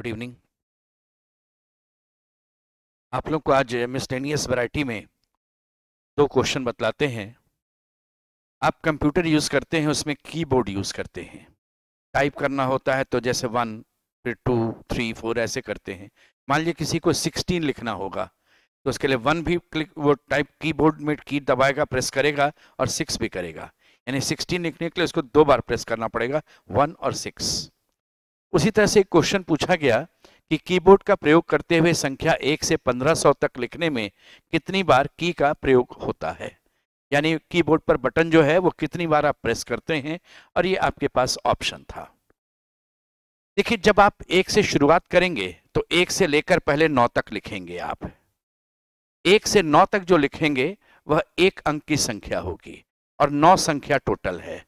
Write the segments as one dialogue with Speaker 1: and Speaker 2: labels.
Speaker 1: good evening आप लोग को आज मिस्टेनियस वैरायटी में दो क्वेश्चन बतलाते हैं आप कंप्यूटर यूज़ करते हैं उसमें कीबोर्ड यूज़ करते हैं टाइप करना होता है तो जैसे वन फिर टू थ्री फोर ऐसे करते हैं मान लीजिए किसी को सिक्सटीन लिखना होगा तो उसके लिए वन भी क्लिक वो टाइप कीबोर्ड में की दबाएगा प्रेस करेगा और सिक्स भी करेगा यानी सिक्सटीन लिखने के लिए उसको दो बार प्रेस करना पड़ेगा वन और सिक्स उसी तरह से क्वेश्चन पूछा गया कि कीबोर्ड का प्रयोग करते हुए संख्या एक से पंद्रह सौ तक लिखने में कितनी बार की का प्रयोग होता है यानी कीबोर्ड पर बटन जो है वो कितनी बार आप प्रेस करते हैं और ये आपके पास ऑप्शन था देखिए जब आप एक से शुरुआत करेंगे तो एक से लेकर पहले नौ तक लिखेंगे आप एक से नौ तक जो लिखेंगे वह एक अंक की संख्या होगी और नौ संख्या टोटल है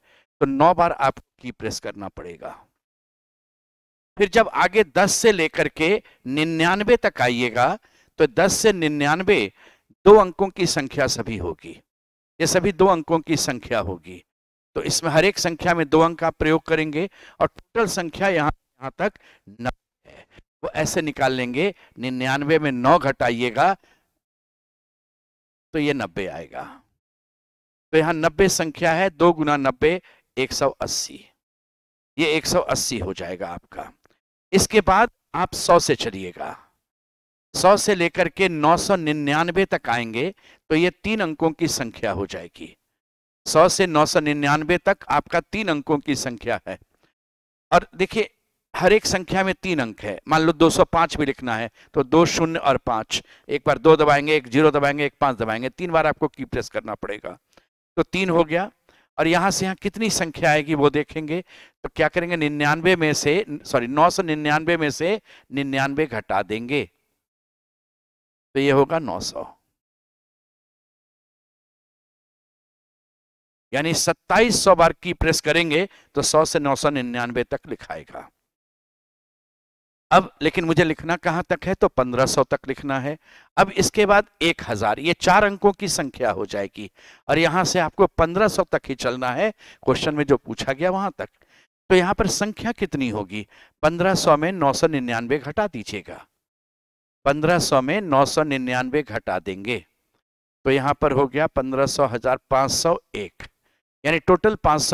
Speaker 1: तो नौ बार आप की प्रेस करना पड़ेगा फिर जब आगे 10 से लेकर के निन्यानवे तक आइएगा तो 10 से निन्यानवे दो अंकों की संख्या सभी होगी ये सभी दो अंकों की संख्या होगी तो इसमें हर एक संख्या में दो अंक आप प्रयोग करेंगे और टोटल संख्या यहाँ यहाँ तक नब्बे है वो ऐसे निकाल लेंगे निन्यानवे में नौ घटाइएगा तो ये नब्बे आएगा तो यहाँ नब्बे संख्या है दो गुना नब्बे एक सौ अस्सी ये एक सौ अस्सी हो जाएगा आपका इसके बाद आप सौ से चलिएगा सौ से लेकर के नौ सौ निन्यानवे तक आएंगे तो ये तीन अंकों की संख्या हो जाएगी सौ से नौ सौ निन्यानवे तक आपका तीन अंकों की संख्या है और देखिए हर एक संख्या में तीन अंक है मान लो 205 भी लिखना है तो दो शून्य और पांच एक बार दो दबाएंगे एक जीरो दबाएंगे एक पांच दबाएंगे तीन बार आपको की प्रेस करना पड़ेगा तो तीन हो गया और यहाँ से यहाँ कितनी संख्या आएगी वो देखेंगे तो क्या करेंगे निन्यानवे में से सॉरी नौ सौ निन्यानवे में से निन्यानवे घटा देंगे तो ये होगा नौ सौ यानी सत्ताईस सौ बार की प्रेस करेंगे तो सौ से नौ सौ निन्यानवे तक लिखाएगा अब लेकिन मुझे लिखना कहां तक है तो 1500 तक लिखना है अब इसके बाद 1000 ये चार अंकों की संख्या हो जाएगी और यहां से आपको 1500 तक ही चलना है क्वेश्चन में जो पूछा गया वहां तक तो यहां पर संख्या कितनी होगी 1500 में नौ 999 घटा दीजिएगा 1500 में नौ 999 घटा देंगे तो यहां पर हो गया पंद्रह हजार यानी टोटल पांच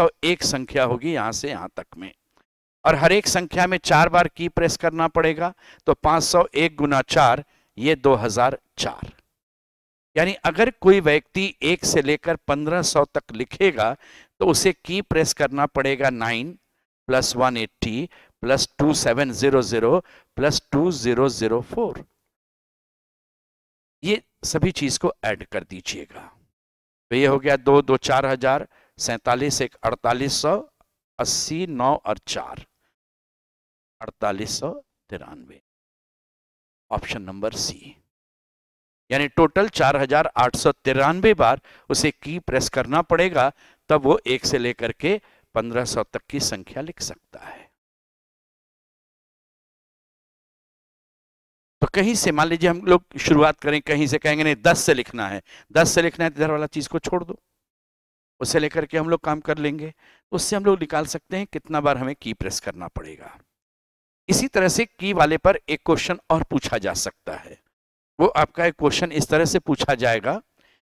Speaker 1: संख्या होगी यहां से यहां तक में और हर एक संख्या में चार बार की प्रेस करना पड़ेगा तो 501 गुना चार ये चार यानी अगर कोई व्यक्ति एक से लेकर 1500 तक लिखेगा तो उसे की प्रेस करना पड़ेगा nine plus one eighty plus two seven zero zero plus two zero zero four ये सभी चीज को ऐड कर दीजिएगा तो ये हो गया दो दो चार हजार सैतालीस एक अड़तालीस सौ अस्सी नौ और चार अड़तालीस सौ तिरानवे ऑप्शन नंबर सी यानी टोटल चार हजार आठ सौ तिरानवे बार उसे की प्रेस करना पड़ेगा तब वो एक से लेकर के पंद्रह सौ तक की संख्या लिख सकता है तो कहीं से मान लीजिए हम लोग शुरुआत करें कहीं से कहेंगे नहीं दस से लिखना है दस से लिखना है तो इधर वाला चीज को छोड़ दो उसे लेकर के हम लोग काम कर लेंगे उससे हम लोग निकाल सकते हैं कितना बार हमें की प्रेस करना पड़ेगा इसी तरह से की वाले पर एक क्वेश्चन और पूछा जा सकता है वो आपका एक क्वेश्चन इस तरह से पूछा जाएगा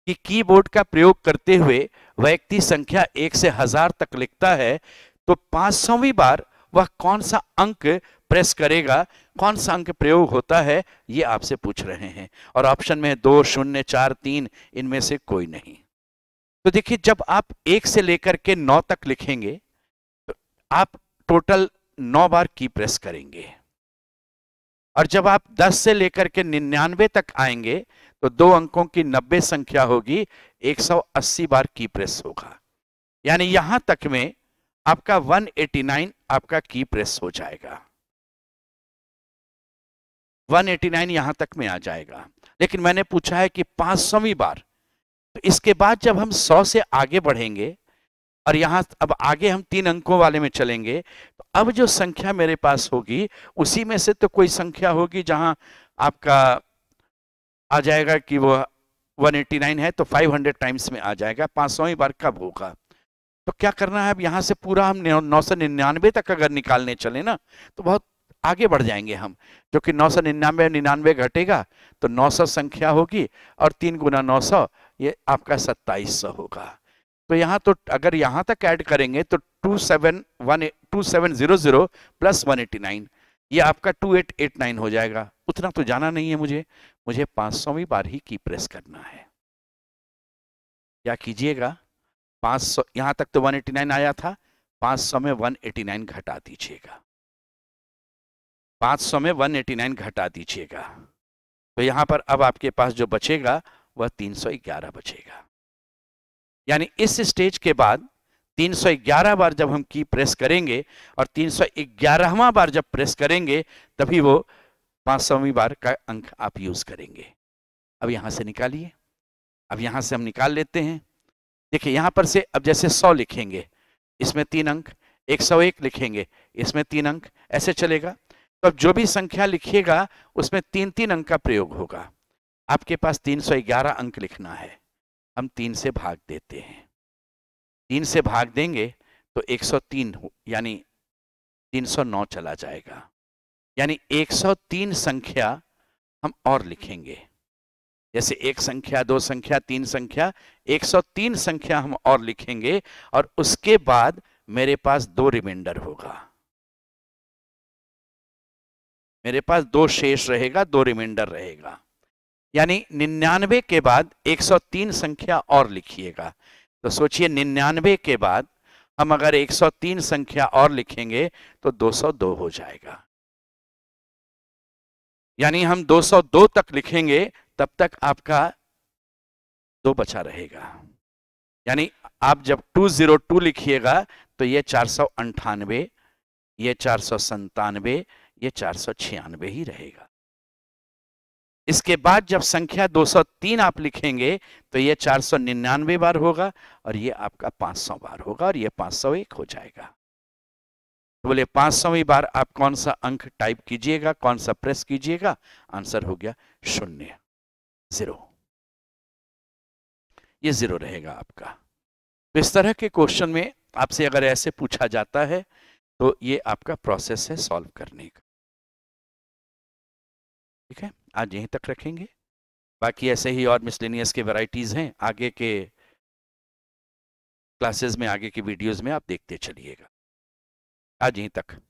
Speaker 1: कि कीबोर्ड का प्रयोग करते हुए व्यक्ति संख्या एक से हजार तक लिखता है तो पांच सौवीं बार वह कौन सा अंक प्रेस करेगा कौन सा अंक प्रयोग होता है ये आपसे पूछ रहे हैं और ऑप्शन में दो शून्य चार तीन इनमें से कोई नहीं तो देखिए जब आप एक से लेकर के नौ तक लिखेंगे तो आप टोटल नौ बार की प्रेस करेंगे और जब आप 10 से लेकर के निन्यानवे तक आएंगे तो दो अंकों की 90 संख्या होगी 180 बार की प्रेस होगा यानी यहां तक में आपका 189 आपका की प्रेस हो जाएगा 189 यहां तक में आ जाएगा लेकिन मैंने पूछा है कि पांच सौवीं बार तो इसके बाद जब हम 100 से आगे बढ़ेंगे और यहां अब आगे हम तीन अंकों वाले में चलेंगे तो अब जो संख्या मेरे पास होगी उसी में से तो कोई संख्या होगी जहां आपका आ जाएगा कि वो 189 है तो 500 टाइम्स में आ जाएगा पांच सौ बार कब होगा तो क्या करना है अब यहाँ से पूरा हम नौ सौ निन्यानवे तक अगर निकालने चले ना तो बहुत आगे बढ़ जाएंगे हम जो कि नौ सौ निन्यानवे निन्यानवे घटेगा तो 900 संख्या होगी और तीन गुना नौ सौ ये आपका सत्ताईस सौ होगा तो यहाँ तो अगर यहां तक ऐड करेंगे तो two seven one two seven zero zero plus one eighty nine ये आपका टू एट एट नाइन हो जाएगा उतना तो जाना नहीं है मुझे मुझे पांच सौवीं बार ही की प्रेस करना है क्या कीजिएगा पांच सौ यहां तक तो वन एटी नाइन आया था पांच सौ में वन एटी नाइन घटा दीजिएगा पांच सौ में वन एटी नाइन घटा दीजिएगा तो यहां पर अब आपके पास जो बचेगा वह तीन सौ ग्यारह बचेगा यानी इस स्टेज के बाद 311 बार जब हम की प्रेस करेंगे और 311वां बार जब प्रेस करेंगे तभी वो पांच सौवीं बार का अंक आप यूज करेंगे अब यहां से निकालिए अब यहां से हम निकाल लेते हैं देखिए यहां पर से अब जैसे सौ लिखेंगे इसमें तीन अंक एक सौ एक लिखेंगे इसमें तीन अंक ऐसे चलेगा तो अब जो भी संख्या लिखिएगा उसमें तीन तीन अंक का प्रयोग होगा आपके पास तीन सौ ग्यारह अंक लिखना है हम तीन से भाग देते हैं तीन से भाग देंगे तो 103 यानी 309 चला जाएगा यानी 103 संख्या हम और लिखेंगे जैसे एक संख्या दो संख्या तीन संख्या 103 संख्या हम और लिखेंगे और उसके बाद मेरे पास दो रिमाइंडर होगा मेरे पास दो शेष रहेगा दो रिमाइंडर रहेगा यानी निन्यानवे के बाद 103 संख्या और लिखिएगा तो सोचिए निन्यानवे के बाद हम अगर 103 संख्या और लिखेंगे तो 202 हो जाएगा यानी हम 202 तक लिखेंगे तब तक आपका दो बचा रहेगा यानी आप जब 202 लिखिएगा तो ये चार सौ अंठानवे ये चार सौ संतानवे ये चार सौ छियानवे ही रहेगा इसके बाद जब संख्या 203 आप लिखेंगे तो ये 499 बार होगा और ये आपका 500 बार होगा और ये 501 हो जाएगा तो बोले पांच बार आप कौन सा अंक टाइप कीजिएगा कौन सा प्रेस कीजिएगा आंसर हो गया शून्य जीरो ये जीरो रहेगा आपका तो इस तरह के क्वेश्चन में आपसे अगर ऐसे पूछा जाता है तो ये आपका प्रोसेस है सॉल्व करने का ठीक है आज यहीं तक रखेंगे बाकी ऐसे ही और मिसलिनियस के वैरायटीज़ हैं आगे के क्लासेस में आगे की वीडियोस में आप देखते चलिएगा आज यहीं तक